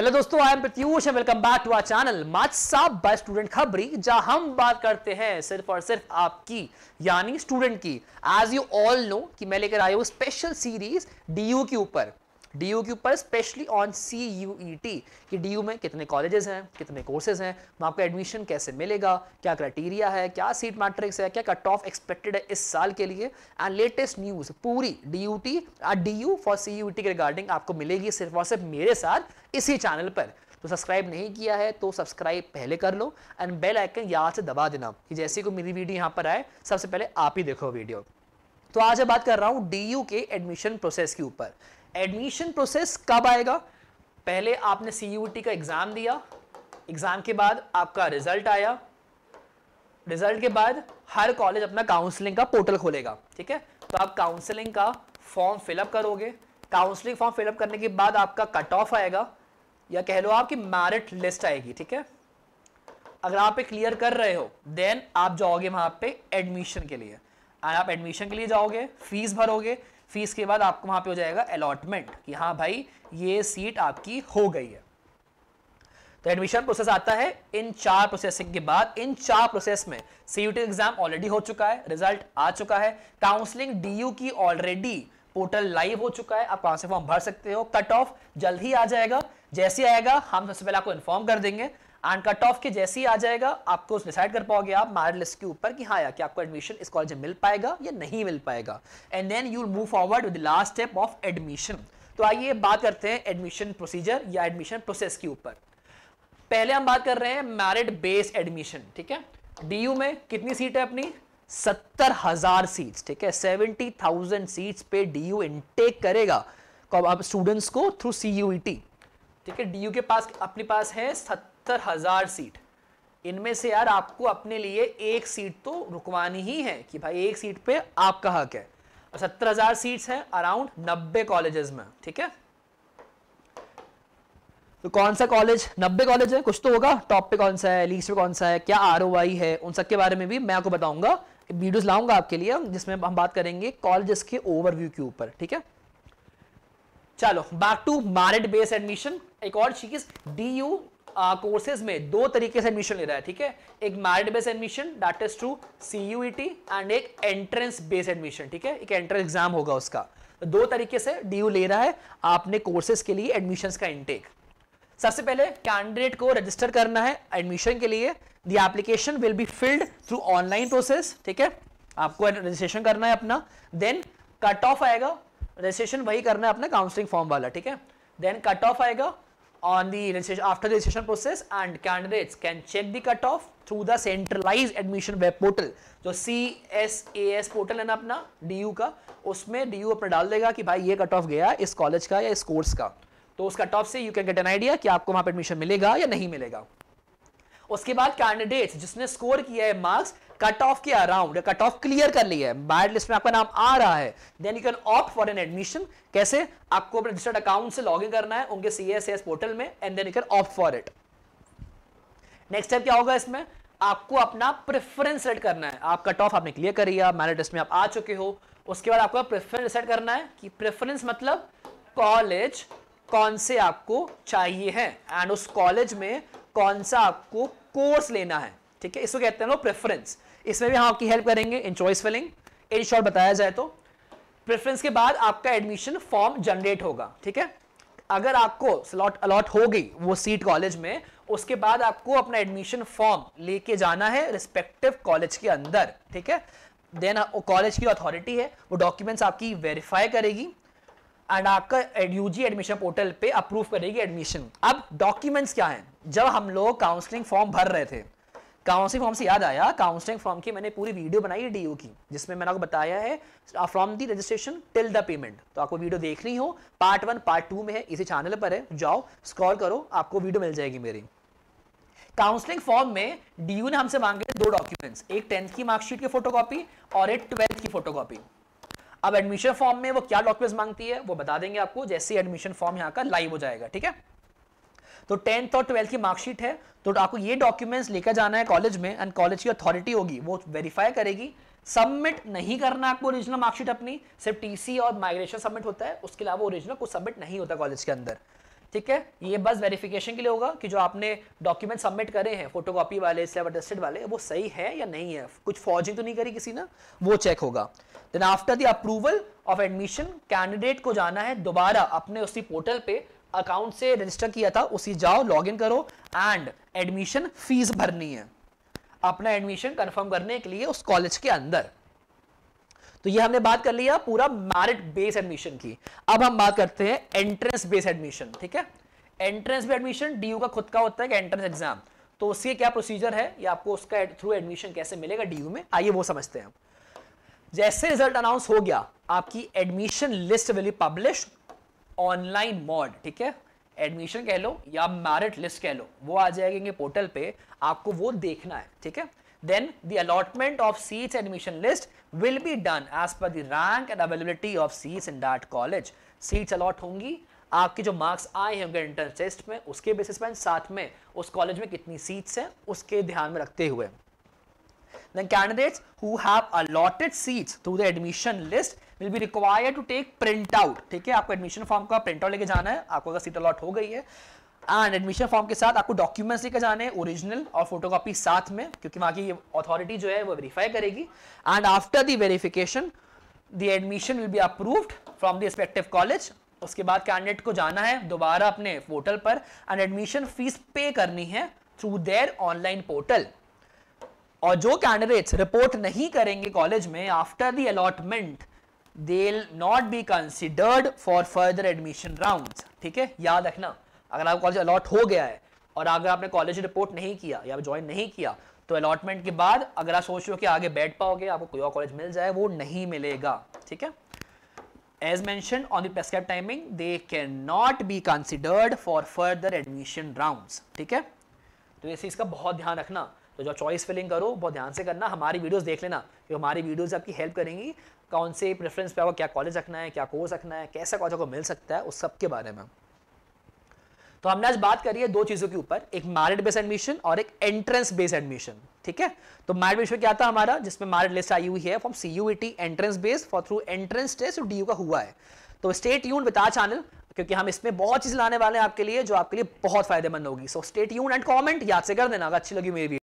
hello दोस्तों I am Pratyush and welcome back to our channel match साफ by student खबरी जहां हम बात करते हैं सिर्फ और सिर्फ आपकी यानी स्टूडेंट की एज यू ऑल नो कि मैं लेकर आया हूँ स्पेशल सीरीज डीयू के ऊपर डी के ऊपर specially on C U E T कि डी में कितने कॉलेजेस हैं कितने कोर्सेज हैं वहाँ आपको एडमिशन कैसे मिलेगा क्या क्राइटेरिया है क्या सीट मैट्रिक्स है क्या कट ऑफ एक्सपेक्टेड है इस साल के लिए एंड लेटेस्ट न्यूज़ पूरी D U T D U for C U T के रिगार्डिंग आपको मिलेगी सिर्फ और सिर्फ मेरे साथ इसी चैनल पर तो सब्सक्राइब नहीं किया है तो सब्सक्राइब पहले कर लो एंड बेल आइकन यहाँ से दबा देना कि जैसे ही कोई मेरी वीडियो यहाँ पर आए सबसे पहले आप ही देखो वीडियो तो आज मैं बात कर रहा हूँ डी के एडमिशन प्रोसेस के ऊपर एडमिशन प्रोसेस कब आएगा पहले आपने सी का एग्ज़ाम दिया एग्ज़ाम के बाद आपका रिजल्ट आया रिजल्ट के बाद हर कॉलेज अपना काउंसलिंग का पोर्टल खोलेगा ठीक है तो आप काउंसलिंग का फॉर्म फिलअप करोगे काउंसलिंग फॉर्म फिलअप करने के बाद आपका कट ऑफ आएगा या कह लो आपकी मैरिट लिस्ट आएगी ठीक है अगर आप पे क्लियर कर रहे हो देन आप जाओगे वहां पे एडमिशन के लिए आप एडमिशन के लिए जाओगे फीस भरोगे फीस के बाद आपको वहां पे हो जाएगा अलॉटमेंट कि हाँ भाई ये सीट आपकी हो गई है तो एडमिशन प्रोसेस आता है इन चार प्रोसेसिंग के बाद इन चार प्रोसेस में सीयूटी एग्जाम ऑलरेडी हो चुका है रिजल्ट आ चुका है काउंसलिंग डी की ऑलरेडी पोर्टल लाइव हो चुका है आप कहां से फॉर्म भर सकते हो कट ऑफ जल्द ही आ जाएगा जैसे आएगा हम सबसे पहले आपको इन्फॉर्म कर देंगे एंड कट ऑफ के जैसे ही आ जाएगा आपको डिसाइड कर पाओगे आप मेरिट लिस्ट के ऊपर कि हाँ यार कि आपको एडमिशन इस कॉलेज में मिल पाएगा या नहीं मिल पाएगा and then you move forward with last step of admission तो आइए बात करते हैं एडमिशन प्रोसीजर या एडमिशन प्रोसेस के ऊपर पहले हम बात कर रहे हैं मैरिट बेस्ड एडमिशन ठीक है डी में कितनी सीट है अपनी सत्तर हजार सीट्स ठीक है सेवेंटी थाउजेंड सीट्स पे डी यू इनटेक करेगा स्टूडेंट्स को थ्रू सी e ठीक है डी के पास अपने पास है सत्तर सत्तर हजार सीट इनमें से यार आपको अपने लिए एक सीट तो रुकवानी ही है कि भाई एक सीट पे आपका हक है और सत्तर हजार सीट है अराउंड नब्बे कॉलेजेस में ठीक है तो कौन सा कॉलेज नब्बे कॉलेज है कुछ तो होगा टॉप पे कौन सा है लीस्ट पे कौन सा है क्या आर है उन सब के बारे में भी मैं आपको बताऊंगा वीडियोस लाऊंगा आपके लिए जिसमें हम बात करेंगे कॉलेजेस के ओवरव्यू के ऊपर ठीक है चलो back to merit base admission एक और चीज डी यू कोर्सेज uh, में दो तरीके से एडमिशन ले रहा है ठीक है एक merit base admission that is through C U and एक एंट्रेंस बेस एडमिशन ठीक है एक एंट्रेंस एग्जाम होगा उसका तो दो तरीके से डी ले रहा है आपने कोर्सेज के लिए एडमिशन का इनटेक सबसे पहले कैंडिडेट को रजिस्टर करना है एडमिशन के लिए the application will be filled through online process ठीक है आपको रजिस्ट्रेशन करना है अपना देन कट ऑफ आएगा रजिस्ट्रेशन वही करना है अपना काउंसलिंग फॉर्म वाला ठीक है देन कट ऑफ आएगा on the initiation after the initiation process and candidates can check the cut off through the centralized admission web portal जो csas portal A S portal है ना अपना डी यू का उसमें डी यू अपना डाल देगा कि भाई ये कट ऑफ गया इस कॉलेज का या इस कोर्स का तो उस कट ऑफ से you can get an idea कि आपको वहाँ पर एडमिशन उसके बाद कैंडिडेट जिसने स्कोर किया है मार्क्स कट ऑफ के अराउंड कट ऑफ क्लियर कर लिया है बैड लिस्ट में आपका नाम आ रहा है then you can opt for an admission कैसे आपको अपने रजिस्टर्ड अकाउंट से लॉग करना है उनके सी एस एस पोर्टल में and then you can opt for it next time क्या होगा इसमें आपको अपना प्रेफरेंस सेट करना है आप कट ऑफ आपने क्लियर करी आप मैरिट लिस्ट में आप आ चुके हो उसके बाद आपको प्रेफरेंस सेट करना है कि प्रेफरेंस मतलब कॉलेज कौन से आपको चाहिए है एंड उस कॉलेज में कौन सा आपको कोर्स लेना है ठीक है इसको कहते हैं लोग प्रेफरेंस इसमें भी हम आपकी हेल्प करेंगे in choice filling in short बताया जाए तो प्रेफरेंस के बाद आपका एडमिशन फॉर्म जनरेट होगा ठीक है अगर आपको स्लॉट अलॉट हो गई वो सीट कॉलेज में उसके बाद आपको अपना एडमिशन फॉर्म लेके जाना है रिस्पेक्टिव कॉलेज के अंदर ठीक है देन कॉलेज की अथॉरिटी है वो डॉक्यूमेंट्स आपकी वेरीफाई करेगी एंड आपका यूजी एडमिशन पोर्टल पे अप्रूव करेगी एडमिशन अब डॉक्यूमेंट्स क्या हैं जब हम लोग काउंसलिंग फॉर्म भर रहे थे काउंसलिंग फॉर्म से याद आया काउंसलिंग फॉर्म की मैंने पूरी वीडियो बनाई है डीयू की जिसमें मैंने आपको बताया है from the registration till the payment तो आपको वीडियो देखनी हो पार्ट वन पार्ट टू में है इसी चैनल पर है जाओ स्क्रॉल करो आपको वीडियो मिल जाएगी मेरी काउंसलिंग फॉर्म में डीयू ने हमसे मांगे दो डॉक्यूमेंट्स एक टेंथ की मार्कशीट की फोटोकॉपी और एक ट्वेल्थ की फोटोकॉपी अब एडमिशन फॉर्म में वो क्या डॉक्यूमेंट मांगती है वो बता देंगे आपको जैसे एडमिशन फॉर्म यहाँ का लाइव हो जाएगा ठीक है तो टेंथ और ट्वेल्थ की मार्कशीट है तो आपको ये डॉक्यूमेंट्स लेकर जाना है कॉलेज में एंड कॉलेज की अथॉरिटी होगी वो वेरीफाई करेगी सबमिट नहीं करना आपको ओरिजिनल मार्कशीट अपनी सिर्फ टीसी और माइग्रेशन सबमिट होता है उसके अलावा ओरिजिनल कुछ सबमिट नहीं होता कॉलेज के अंदर ठीक है ये बस वेरिफिकेशन के लिए होगा कि जो आपने डॉक्यूमेंट सबमिट करे हैं फोटोकॉपी वाले स्लेव अटेस्टेड वाले वो सही है या नहीं है कुछ फौजी तो नहीं करी किसी ने वो चेक होगा then after the approval of admission candidate को जाना है दोबारा अपने उसी पोर्टल पे अकाउंट से रजिस्टर किया था उसी जाओ इन करो एंड एडमिशन फीस भरनी है अपना एडमिशन कंफर्म करने के लिए उस कॉलेज के अंदर तो ये हमने बात कर लिया पूरा मैरिट बेस एडमिशन की अब हम बात करते हैं एंट्रेंस बेस एडमिशन ठीक है एंट्रेंस बेस एडमिशन डी का खुद का होता है एंट्रेंस एग्जाम तो उसके क्या प्रोसीजर है या आपको उसका थ्रू एडमिशन कैसे मिलेगा डी में आइए वो समझते हैं हम जैसे रिजल्ट अनाउंस हो गया आपकी admission list will publish online mode ठीक है एडमिशन कह लो या मैरिट लिस्ट कह लो वो आ जाएंगे पोर्टल पे आपको वो देखना है ठीक है then the allotment of seats and admission list will be done as per the rank and availability of seats in that college seats allot hongi आपके जो मार्क्स आए होंगे इंटरस टेस्ट में उसके बेसिस पर साथ में उस कॉलेज में कितनी सीट्स हैं उसके ध्यान में रखते हुए candidates who have allotted seats through the admission list will be required to take print out ठीक है आपको एडमिशन फॉर्म का प्रिंट आउट लेके जाना है आपको अगर सीट अलॉट हो गई है एंड एडमिशन फॉर्म के साथ आपको डॉक्यूमेंट्स लेकर जाने हैं ओरिजिनल और फोटोकॉपी साथ में क्योंकि वहां की अथॉरिटी जो है वो वेरीफाई करेगी and after the verification the admission will be approved from the respective college उसके बाद कैंडिडेट को जाना है दोबारा अपने पोर्टल पर एंड एडमिशन फीस पे करनी है थ्रू देयर ऑनलाइन पोर्टल और जो कैंडिडेट्स रिपोर्ट नहीं करेंगे कॉलेज में after the allotment they will not be considered for further admission round ठीक है याद रखना अगर आपको कॉलेज अलॉट हो गया है और अगर आपने कॉलेज रिपोर्ट नहीं किया या ज्वाइन नहीं किया तो अलॉटमेंट के बाद अगर आप सोच रहे हो कि आगे बैठ पाओगे आपको कोई और कॉलेज मिल जाए वो नहीं मिलेगा ठीक है एज मैं on the timing they can not be considered for further admission round ठीक है तो ऐसे इसका बहुत ध्यान रखना तो जो चॉइस फिलिंग करो बहुत ध्यान से करना हमारी वीडियोस देख लेना कि हमारी वीडियोस आपकी हेल्प करेंगी कौन से प्रेफरेंस पे आपको क्या कॉलेज रखना है क्या कोर्स रखना है कैसा कॉलेज आपको मिल सकता है उस सब के बारे में तो हमने आज बात करी है दो चीजों के ऊपर एक मैरिट बेस एडमिशन और एक एंट्रेंस बेस एडमिशन ठीक है तो मैरिट बेस क्या था हमारा जिसमें मैरिट लिस्ट आई हुई है from C entrance base for through entrance test D का हुआ है तो स्टेट यून विद आर चैनल क्योंकि हम इसमें बहुत चीज लाने वाले हैं आपके लिए जो आपके लिए बहुत फायदेमंद होगी सो स्टेट यून एंड कॉमेंट याद से कर देना अगर अच्छी लगी मेरी